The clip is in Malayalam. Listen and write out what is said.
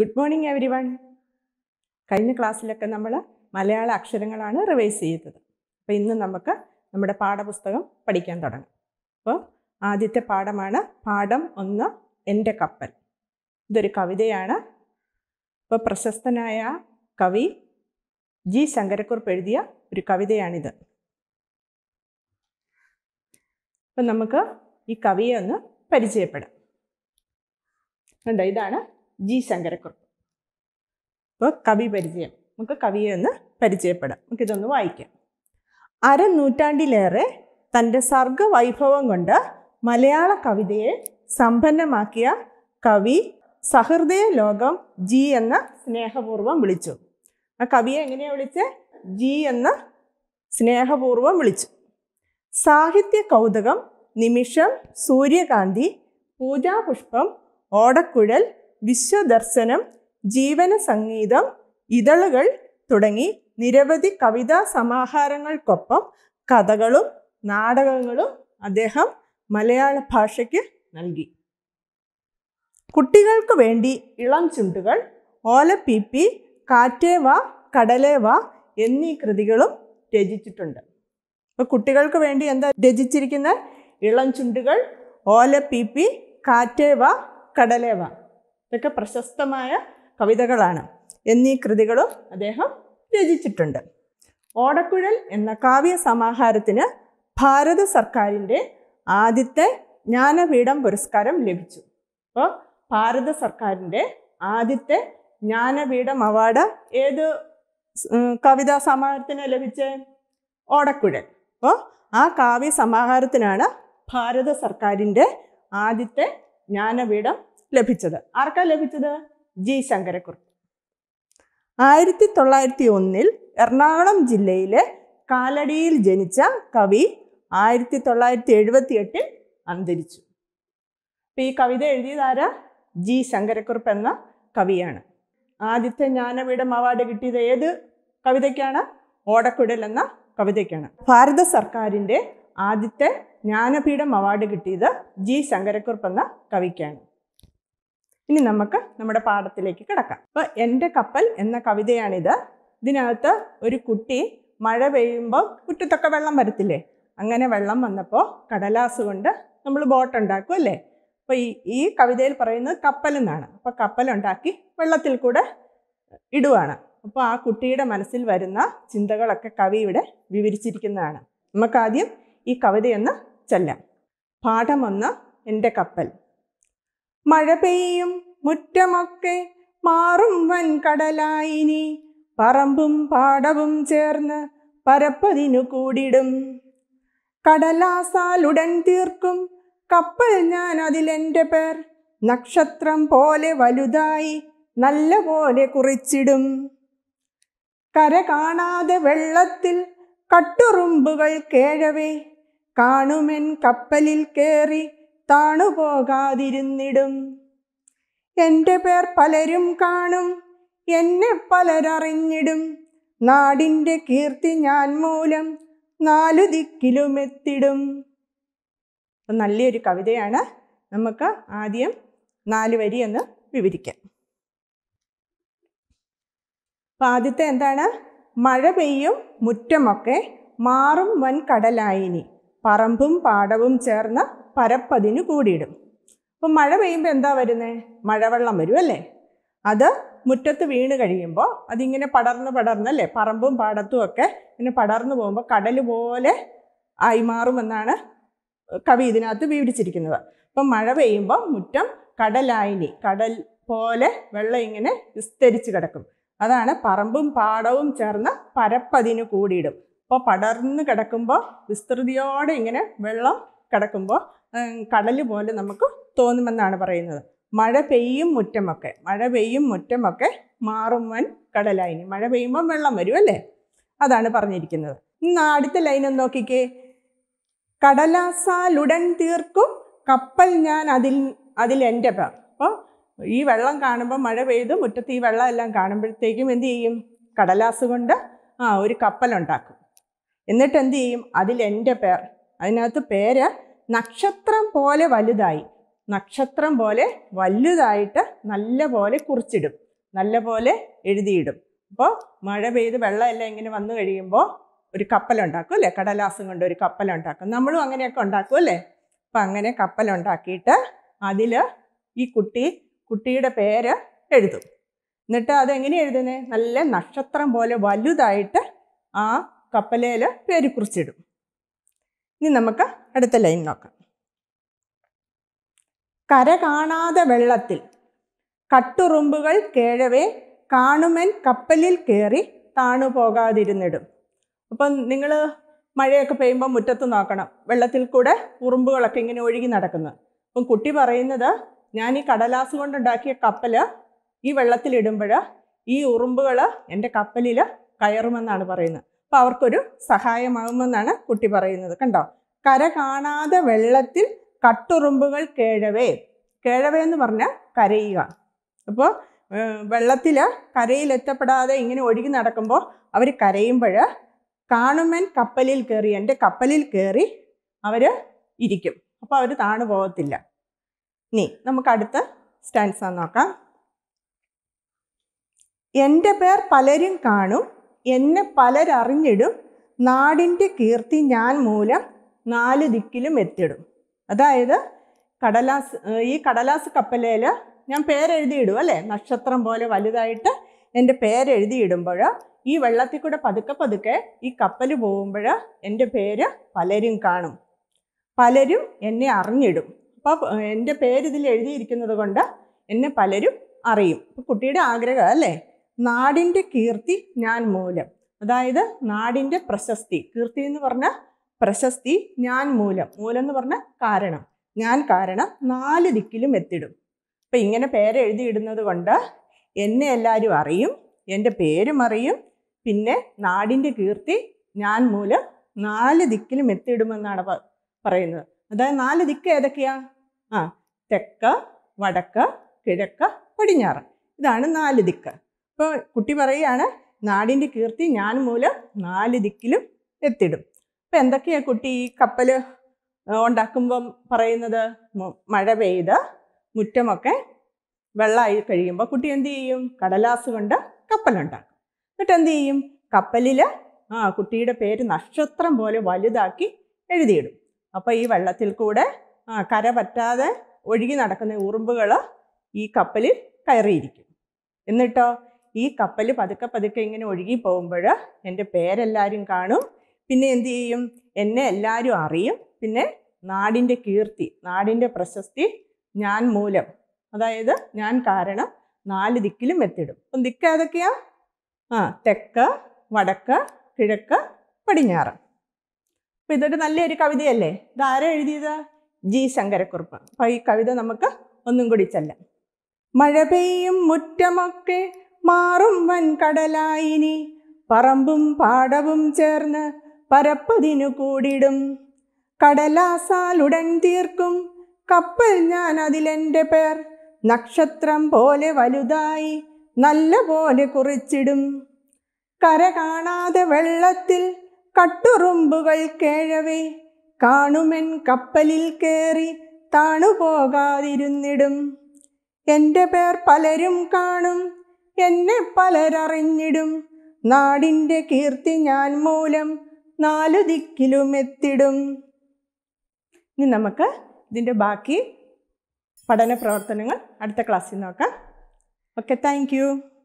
ഗുഡ് മോർണിംഗ് എവരി വൺ കഴിഞ്ഞ ക്ലാസ്സിലൊക്കെ നമ്മൾ മലയാള അക്ഷരങ്ങളാണ് റിവൈസ് ചെയ്തത് അപ്പോൾ ഇന്ന് നമുക്ക് നമ്മുടെ പാഠപുസ്തകം പഠിക്കാൻ തുടങ്ങാം അപ്പോൾ ആദ്യത്തെ പാഠമാണ് പാഠം ഒന്ന് എൻ്റെ കപ്പൽ ഇതൊരു കവിതയാണ് ഇപ്പോൾ പ്രശസ്തനായ കവി ജി ശങ്കരക്കുറിപ്പ് എഴുതിയ ഒരു കവിതയാണിത് അപ്പം നമുക്ക് ഈ കവിയെ ഒന്ന് പരിചയപ്പെടാം ഇതാണ് ജി ശങ്കരക്കുറുപ്പ് ഇപ്പോൾ കവി പരിചയം നമുക്ക് കവിയെ ഒന്ന് പരിചയപ്പെടാം നമുക്കിതൊന്ന് വായിക്കാം അരനൂറ്റാണ്ടിലേറെ തൻ്റെ സർഗവൈഭവം കൊണ്ട് മലയാള കവിതയെ സമ്പന്നമാക്കിയ കവി സഹൃദയ ലോകം ജി എന്ന സ്നേഹപൂർവ്വം വിളിച്ചു ആ കവിയെ എങ്ങനെയാണ് വിളിച്ചത് ജി എന്ന സ്നേഹപൂർവ്വം വിളിച്ചു സാഹിത്യ കൗതുകം നിമിഷം സൂര്യകാന്തി പൂജാപുഷ്പം ഓടക്കുഴൽ വിശ്വദർശനം ജീവന സംഗീതം ഇതളുകൾ തുടങ്ങി നിരവധി കവിതാ സമാഹാരങ്ങൾക്കൊപ്പം കഥകളും നാടകങ്ങളും അദ്ദേഹം മലയാള ഭാഷയ്ക്ക് നൽകി കുട്ടികൾക്ക് വേണ്ടി ഇളം ചുണ്ടുകൾ ഓലപ്പീപ്പി കാറ്റേവ കടലേവ എന്നീ കൃതികളും രചിച്ചിട്ടുണ്ട് അപ്പോൾ കുട്ടികൾക്ക് വേണ്ടി എന്താ രചിച്ചിരിക്കുന്ന ഇളം ചുണ്ടുകൾ ഓലപ്പീപ്പി കാറ്റേവ കടലേവ ഇതൊക്കെ പ്രശസ്തമായ കവിതകളാണ് എന്നീ കൃതികളും അദ്ദേഹം രചിച്ചിട്ടുണ്ട് ഓടക്കുഴൽ എന്ന കാവ്യ സമാഹാരത്തിന് ഭാരത സർക്കാരിൻ്റെ ആദ്യത്തെ ജ്ഞാനപീഠം പുരസ്കാരം ലഭിച്ചു അപ്പോൾ ഭാരത സർക്കാരിൻ്റെ ആദ്യത്തെ ജ്ഞാനപീഠം അവാർഡ് ഏത് കവിതാ സമാഹാരത്തിന് ലഭിച്ചേ ഓടക്കുഴൽ അപ്പോൾ ആ കാവ്യ സമാഹാരത്തിനാണ് ഭാരത സർക്കാരിൻ്റെ ആദ്യത്തെ ജ്ഞാനപീഠം ലഭിച്ചത് ആർക്കാ ലഭിച്ചത് ജി ശങ്കരക്കുറുപ്പ് ആയിരത്തി തൊള്ളായിരത്തി ഒന്നിൽ എറണാകുളം ജില്ലയിലെ കാലടിയിൽ ജനിച്ച കവി ആയിരത്തി തൊള്ളായിരത്തി എഴുപത്തി എട്ടിൽ അന്തരിച്ചു അപ്പം ഈ കവിത എഴുതിയതാര ജി ശങ്കരക്കുറുപ്പ് എന്ന കവിയാണ് ആദ്യത്തെ ജ്ഞാനപീഠം അവാർഡ് കിട്ടിയത് ഏത് കവിതയ്ക്കാണ് ഓടക്കുടൽ എന്ന കവിതയ്ക്കാണ് ഭാരത സർക്കാരിൻ്റെ ആദ്യത്തെ ജ്ഞാനപീഠം അവാർഡ് കിട്ടിയത് ജി ശങ്കരക്കുറുപ്പ് എന്ന കവിക്കാണ് ഇനി നമുക്ക് നമ്മുടെ പാഠത്തിലേക്ക് കിടക്കാം അപ്പോൾ എൻ്റെ കപ്പൽ എന്ന കവിതയാണിത് ഇതിനകത്ത് ഒരു കുട്ടി മഴ പെയ്യുമ്പോൾ കുറ്റത്തൊക്കെ വെള്ളം വരത്തില്ലേ അങ്ങനെ വെള്ളം വന്നപ്പോൾ കടലാസ് കൊണ്ട് നമ്മൾ ബോട്ട് ഉണ്ടാക്കും അല്ലേ അപ്പോൾ ഈ ഈ കവിതയിൽ പറയുന്നത് കപ്പൽ എന്നാണ് അപ്പോൾ കപ്പലുണ്ടാക്കി വെള്ളത്തിൽ കൂടെ ഇടുവാണ് അപ്പോൾ ആ കുട്ടിയുടെ മനസ്സിൽ വരുന്ന ചിന്തകളൊക്കെ കവി ഇവിടെ വിവരിച്ചിരിക്കുന്നതാണ് നമുക്കാദ്യം ഈ കവിതയൊന്ന് ചെല്ലാം പാഠമൊന്ന് എൻ്റെ കപ്പൽ മഴ പെയ്യും മുറ്റമൊക്കെ മാറും വൻ കടലായിനി പറമ്പും പാടവും ചേർന്ന് പരപ്പതിനു കൂടിടും കടലാസാലുടൻ തീർക്കും കപ്പൽ ഞാൻ അതിലെൻ്റെ പേർ നക്ഷത്രം പോലെ വലുതായി നല്ല പോലെ കുറിച്ചിടും കര കാണാതെ വെള്ളത്തിൽ കട്ടുറുമ്പുകൾ കേഴവേ കാണുമെൻ കപ്പലിൽ കയറി താണുപോകാതിരുന്നിടും എൻ്റെ പേർ പലരും കാണും എന്നെ പലരറിഞ്ഞിടും നാടിൻ്റെ കീർത്തി ഞാൻ മൂലം നാലു ദിക്കിലുമെത്തിടും നല്ലൊരു കവിതയാണ് നമുക്ക് ആദ്യം നാല് വരി എന്ന് വിവരിക്കാം അപ്പം ആദ്യത്തെ എന്താണ് മഴ പെയ്യും മുറ്റമൊക്കെ മാറും വൻ കടലായിനി പറമ്പും പാടവും ചേർന്ന് പരപ്പതിന് കൂടിയിടും അപ്പം മഴ പെയ്യുമ്പോൾ എന്താ വരുന്നത് മഴവെള്ളം വരും അല്ലേ അത് മുറ്റത്ത് വീണ് കഴിയുമ്പോൾ അതിങ്ങനെ പടർന്ന് അല്ലേ പറമ്പും പാടത്തും ഒക്കെ ഇങ്ങനെ പടർന്നു പോകുമ്പോൾ കടൽ പോലെ ആയി മാറുമെന്നാണ് കവി ഇതിനകത്ത് വിവരിച്ചിരിക്കുന്നത് അപ്പം മഴ പെയ്യുമ്പോൾ മുറ്റം കടലായിനി കടൽ പോലെ വെള്ളം ഇങ്ങനെ വിസ്തരിച്ച് കിടക്കും അതാണ് പറമ്പും പാടവും ചേർന്ന് പരപ്പതിന് കൂടിയിടും അപ്പോൾ പടർന്ന് കിടക്കുമ്പോൾ വിസ്തൃതിയോടെ ഇങ്ങനെ വെള്ളം കിടക്കുമ്പോൾ കടൽ പോലെ നമുക്ക് തോന്നുമെന്നാണ് പറയുന്നത് മഴ പെയ്യും മുറ്റമൊക്കെ മഴ പെയ്യും മുറ്റമൊക്കെ മാറും വൻ കടലായിനി മഴ പെയ്യുമ്പോൾ വെള്ളം വരും അല്ലേ അതാണ് പറഞ്ഞിരിക്കുന്നത് ഇന്ന് അടുത്ത ലൈൻ ഒന്ന് നോക്കിക്കേ കടലാസാലുടൻ തീർക്കും കപ്പൽ ഞാൻ അതിൽ അതിൽ എൻ്റെ പേർ അപ്പോൾ ഈ വെള്ളം കാണുമ്പോൾ മഴ പെയ്തു മുറ്റത്ത് ഈ വെള്ളം എല്ലാം കാണുമ്പോഴത്തേക്കും എന്ത് ചെയ്യും കടലാസ് കൊണ്ട് ആ ഒരു കപ്പലുണ്ടാക്കും എന്നിട്ട് എന്ത് ചെയ്യും അതിൽ എൻ്റെ പേർ അതിനകത്ത് പേര് നക്ഷത്രം പോലെ വലുതായി നക്ഷത്രം പോലെ വലുതായിട്ട് നല്ല പോലെ കുറിച്ചിടും നല്ല പോലെ എഴുതിയിടും അപ്പോൾ മഴ പെയ്ത് വെള്ളമെല്ലാം ഇങ്ങനെ വന്നു കഴിയുമ്പോൾ ഒരു കപ്പലുണ്ടാക്കും അല്ലേ കടലാസം കൊണ്ട് ഒരു കപ്പലുണ്ടാക്കും നമ്മളും അങ്ങനെയൊക്കെ ഉണ്ടാക്കും അല്ലേ അപ്പം അങ്ങനെ കപ്പലുണ്ടാക്കിയിട്ട് അതിൽ ഈ കുട്ടി കുട്ടിയുടെ പേര് എഴുതും എന്നിട്ട് അതെങ്ങനെ എഴുതുന്നത് നല്ല നക്ഷത്രം പോലെ വലുതായിട്ട് ആ കപ്പലേൽ പേര് കുറിച്ചിടും ഇനി നമുക്ക് അടുത്ത ലൈൻ നോക്കാം കര കാണാതെ വെള്ളത്തിൽ കട്ടുറുമ്പുകൾ കേഴവേ കാണുമൻ കപ്പലിൽ കയറി താണു പോകാതിരുന്നിടും അപ്പം നിങ്ങൾ മഴയൊക്കെ പെയ്യുമ്പോൾ മുറ്റത്ത് നോക്കണം വെള്ളത്തിൽ കൂടെ ഉറുമ്പുകളൊക്കെ ഇങ്ങനെ ഒഴുകി നടക്കുന്നത് അപ്പം കുട്ടി പറയുന്നത് ഞാൻ ഈ കടലാസ് കൊണ്ടുണ്ടാക്കിയ കപ്പൽ ഈ വെള്ളത്തിലിടുമ്പോൾ ഈ ഉറുമ്പുകൾ എൻ്റെ കപ്പലിൽ കയറുമെന്നാണ് പറയുന്നത് അപ്പോൾ അവർക്കൊരു സഹായമാകുമെന്നാണ് കുട്ടി പറയുന്നത് കണ്ടോ കര കാണാതെ വെള്ളത്തിൽ കട്ടുറുമ്പുകൾ കേഴവേ കേഴവേ എന്ന് പറഞ്ഞാൽ കരയുക അപ്പോൾ വെള്ളത്തിൽ കരയിലെത്തപ്പെടാതെ ഇങ്ങനെ ഒഴുകി നടക്കുമ്പോൾ അവർ കരയുമ്പോൾ കാണുമൻ കപ്പലിൽ കയറി എൻ്റെ കപ്പലിൽ കയറി അവർ ഇരിക്കും അപ്പോൾ അവർ താണു പോകത്തില്ല നീ നമുക്ക് അടുത്ത സ്റ്റാൻസ് നോക്കാം എൻ്റെ പേർ പലരും കാണും എന്നെ പലരറിഞ്ഞിടും നാടിൻ്റെ കീർത്തി ഞാൻ മൂലം നാല് ദിക്കിലും എത്തിടും അതായത് കടലാസ് ഈ കടലാസ് കപ്പലയിൽ ഞാൻ പേരെഴുതിയിടും അല്ലേ നക്ഷത്രം പോലെ വലുതായിട്ട് എൻ്റെ പേരെഴുതിയിടുമ്പോൾ ഈ വെള്ളത്തിൽ കൂടെ പതുക്കെ പതുക്കെ ഈ കപ്പൽ പോകുമ്പോൾ എൻ്റെ പേര് പലരും കാണും പലരും എന്നെ അറിഞ്ഞിടും അപ്പോൾ എൻ്റെ പേര് ഇതിൽ എഴുതിയിരിക്കുന്നത് കൊണ്ട് എന്നെ പലരും അറിയും കുട്ടിയുടെ ആഗ്രഹം അല്ലേ നാടിൻ്റെ കീർത്തി ഞാൻ മൂലം അതായത് നാടിൻ്റെ പ്രശസ്തി കീർത്തി എന്ന് പറഞ്ഞാൽ പ്രശസ്തി ഞാൻ മൂലം മൂലം എന്ന് പറഞ്ഞ കാരണം ഞാൻ കാരണം നാല് ദിക്കിലും എത്തിടും അപ്പം ഇങ്ങനെ പേരെഴുതിയിടുന്നത് കൊണ്ട് എന്നെ എല്ലാവരും അറിയും എൻ്റെ പേരും അറിയും പിന്നെ നാടിൻ്റെ കീർത്തി ഞാൻ മൂലം നാല് ദിക്കിലും എത്തിയിടുമെന്നാണ് പറയുന്നത് അതായത് നാല് ദിക്ക് ഏതൊക്കെയാ ആ തെക്ക് വടക്ക് കിഴക്ക് പടിഞ്ഞാറ് ഇതാണ് നാല് ദിക്ക് അപ്പോൾ കുട്ടി പറയുകയാണ് നാടിൻ്റെ കീർത്തി ഞാൻ മൂലം നാല് ദിക്കിലും എത്തിടും അപ്പം എന്തൊക്കെയാ കുട്ടി ഈ കപ്പൽ ഉണ്ടാക്കുമ്പം പറയുന്നത് മഴ പെയ്ത് മുറ്റമൊക്കെ വെള്ളമായി കഴിയുമ്പോൾ കുട്ടി എന്ത് ചെയ്യും കടലാസ് കൊണ്ട് കപ്പലുണ്ടാക്കും എന്നിട്ട് എന്ത് ചെയ്യും കപ്പലിൽ ആ കുട്ടിയുടെ പേര് നക്ഷത്രം പോലെ വലുതാക്കി എഴുതിയിടും അപ്പോൾ ഈ വെള്ളത്തിൽ കൂടെ ആ കര പറ്റാതെ ഒഴുകി നടക്കുന്ന ഉറുമ്പുകൾ ഈ കപ്പലിൽ കയറിയിരിക്കും എന്നിട്ടോ ഈ കപ്പൽ പതുക്കെ പതുക്കെ ഇങ്ങനെ ഒഴുകി പോകുമ്പോൾ എൻ്റെ പേരെല്ലാവരും കാണും പിന്നെ എന്തു ചെയ്യും എന്നെ എല്ലാവരും അറിയും പിന്നെ നാടിൻ്റെ കീർത്തി നാടിൻ്റെ പ്രശസ്തി ഞാൻ മൂലം അതായത് ഞാൻ കാരണം നാല് ദിക്കിലും എത്തിടും അപ്പം ദിക്ക് ഏതൊക്കെയാ ആ തെക്ക് വടക്ക് കിഴക്ക് പടിഞ്ഞാറ് അപ്പം ഇതൊരു നല്ലൊരു കവിതയല്ലേ ഇതാരാ എഴുതിയത് ജി ശങ്കരക്കുറുപ്പ് അപ്പം ഈ കവിത നമുക്ക് ഒന്നും കൂടി ചെല്ലാം മഴ പെയ്യും മുറ്റമൊക്കെ മാറും വൻ കടലായിനി പറമ്പും പാടവും ചേർന്ന് പരപ്പതിനു കൂടിടും കടലാസാലുടൻ തീർക്കും കപ്പൽ ഞാൻ അതിലെൻ്റെ പേർ നക്ഷത്രം പോലെ വലുതായി നല്ല പോലെ കുറിച്ചിടും കര കാണാതെ വെള്ളത്തിൽ കട്ടുറുമ്പുകൾ കേഴവേ കാണുമൻ കപ്പലിൽ കയറി താണുപോകാതിരുന്നിടും എൻ്റെ പേർ പലരും കാണും എന്നെ പലരറിഞ്ഞിടും നാടിൻ്റെ കീർത്തി ഞാൻ മൂലം നാലു എത്തിടും ഇനി നമുക്ക് ഇതിൻ്റെ ബാക്കി പഠന പ്രവർത്തനങ്ങൾ അടുത്ത ക്ലാസ്സിൽ നോക്കാം ഓക്കെ താങ്ക്